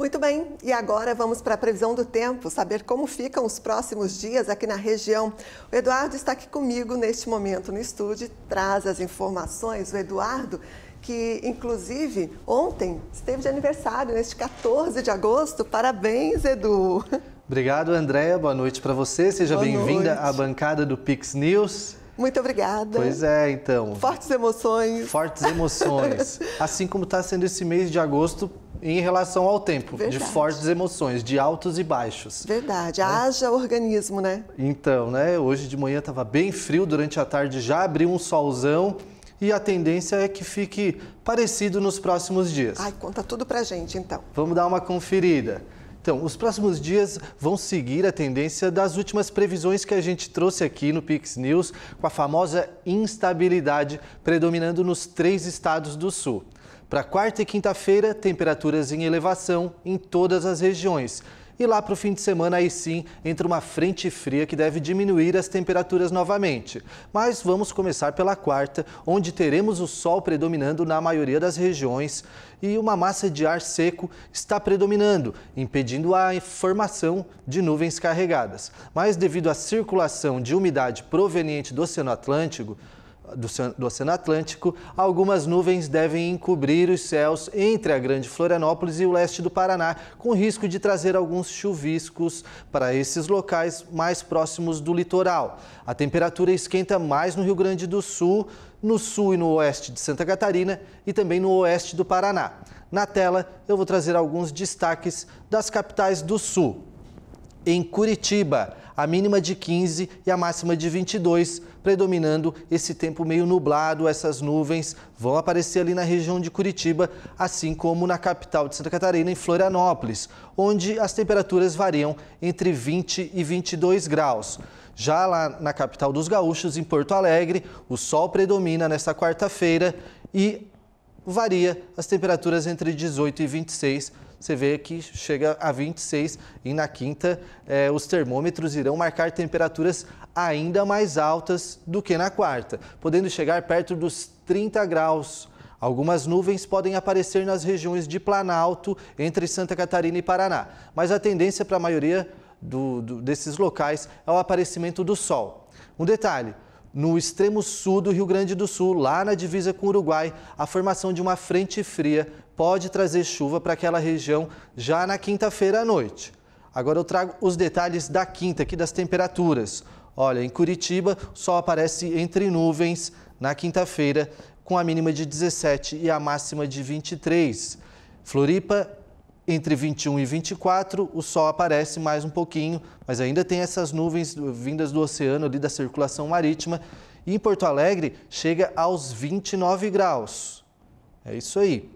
Muito bem, e agora vamos para a previsão do tempo, saber como ficam os próximos dias aqui na região. O Eduardo está aqui comigo neste momento no estúdio, traz as informações. O Eduardo, que inclusive ontem esteve de aniversário, neste 14 de agosto. Parabéns, Edu! Obrigado, Andréia. Boa noite para você. Seja bem-vinda à bancada do Pix News. Muito obrigada. Pois é, então. Fortes emoções. Fortes emoções. assim como está sendo esse mês de agosto em relação ao tempo, Verdade. de fortes emoções, de altos e baixos. Verdade, é. haja organismo, né? Então, né? Hoje de manhã estava bem frio, durante a tarde já abriu um solzão e a tendência é que fique parecido nos próximos dias. Ai, conta tudo pra gente então. Vamos dar uma conferida. Então, os próximos dias vão seguir a tendência das últimas previsões que a gente trouxe aqui no Pix News, com a famosa instabilidade predominando nos três estados do sul. Para quarta e quinta-feira, temperaturas em elevação em todas as regiões. E lá para o fim de semana, aí sim, entra uma frente fria que deve diminuir as temperaturas novamente. Mas vamos começar pela quarta, onde teremos o sol predominando na maioria das regiões e uma massa de ar seco está predominando, impedindo a formação de nuvens carregadas. Mas devido à circulação de umidade proveniente do Oceano Atlântico, do Oceano Atlântico, algumas nuvens devem encobrir os céus entre a Grande Florianópolis e o leste do Paraná, com risco de trazer alguns chuviscos para esses locais mais próximos do litoral. A temperatura esquenta mais no Rio Grande do Sul, no sul e no oeste de Santa Catarina e também no oeste do Paraná. Na tela, eu vou trazer alguns destaques das capitais do sul. Em Curitiba, a mínima de 15 e a máxima de 22, predominando esse tempo meio nublado, essas nuvens vão aparecer ali na região de Curitiba, assim como na capital de Santa Catarina, em Florianópolis, onde as temperaturas variam entre 20 e 22 graus. Já lá na capital dos gaúchos, em Porto Alegre, o sol predomina nesta quarta-feira e varia as temperaturas entre 18 e 26. Você vê que chega a 26 e na quinta eh, os termômetros irão marcar temperaturas ainda mais altas do que na quarta, podendo chegar perto dos 30 graus. Algumas nuvens podem aparecer nas regiões de Planalto, entre Santa Catarina e Paraná, mas a tendência para a maioria do, do, desses locais é o aparecimento do sol. Um detalhe: no extremo sul do Rio Grande do Sul, lá na divisa com o Uruguai, a formação de uma frente fria pode trazer chuva para aquela região já na quinta-feira à noite. Agora eu trago os detalhes da quinta aqui das temperaturas. Olha, em Curitiba, o sol aparece entre nuvens na quinta-feira, com a mínima de 17 e a máxima de 23. Floripa entre 21 e 24, o sol aparece mais um pouquinho, mas ainda tem essas nuvens vindas do oceano ali da circulação marítima. E em Porto Alegre chega aos 29 graus. É isso aí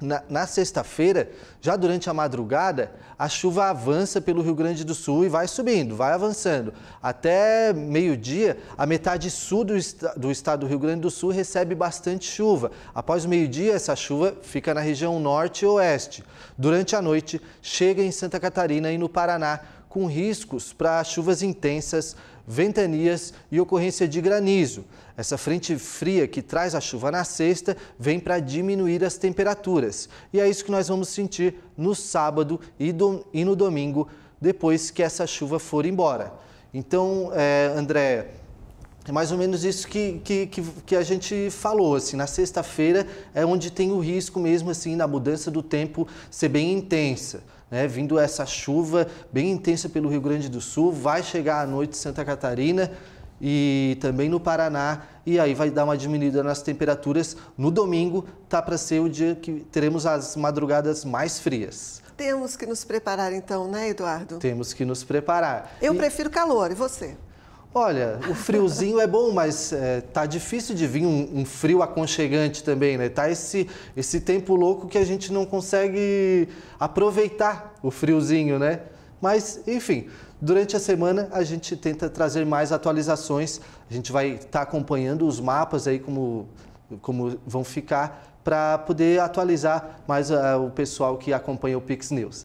na, na sexta-feira, já durante a madrugada, a chuva avança pelo Rio Grande do Sul e vai subindo, vai avançando. Até meio-dia, a metade sul do, est do, estado do Rio Grande do Sul recebe bastante chuva. Após o meio-dia, essa chuva fica na região norte e oeste. Durante a noite, chega em Santa Catarina e no Paraná, com riscos para chuvas intensas, ventanias e ocorrência de granizo. Essa frente fria que traz a chuva na sexta vem para diminuir as temperaturas. E é isso que nós vamos sentir no sábado e, do, e no domingo, depois que essa chuva for embora. Então, é, André, é mais ou menos isso que, que, que, a gente falou, assim, na sexta-feira é onde tem o risco mesmo, assim, da mudança do tempo ser bem intensa. Né? Vindo essa chuva bem intensa pelo Rio Grande do Sul, vai chegar à noite em Santa Catarina e também no Paraná, e aí vai dar uma diminuída nas temperaturas. No domingo, tá para ser o dia que teremos as madrugadas mais frias. Temos que nos preparar então, né, Eduardo? Temos que nos preparar. Eu e... prefiro calor, e você? Olha, o friozinho é bom, mas é, tá difícil de vir um, um, frio aconchegante também, né? Tá esse, esse tempo louco que a gente não consegue aproveitar o friozinho, né? Mas, enfim, durante a semana a gente tenta trazer mais atualizações. A gente vai estar tá acompanhando os mapas aí, como, como vão ficar, para poder atualizar mais uh, o pessoal que acompanha o Pix News.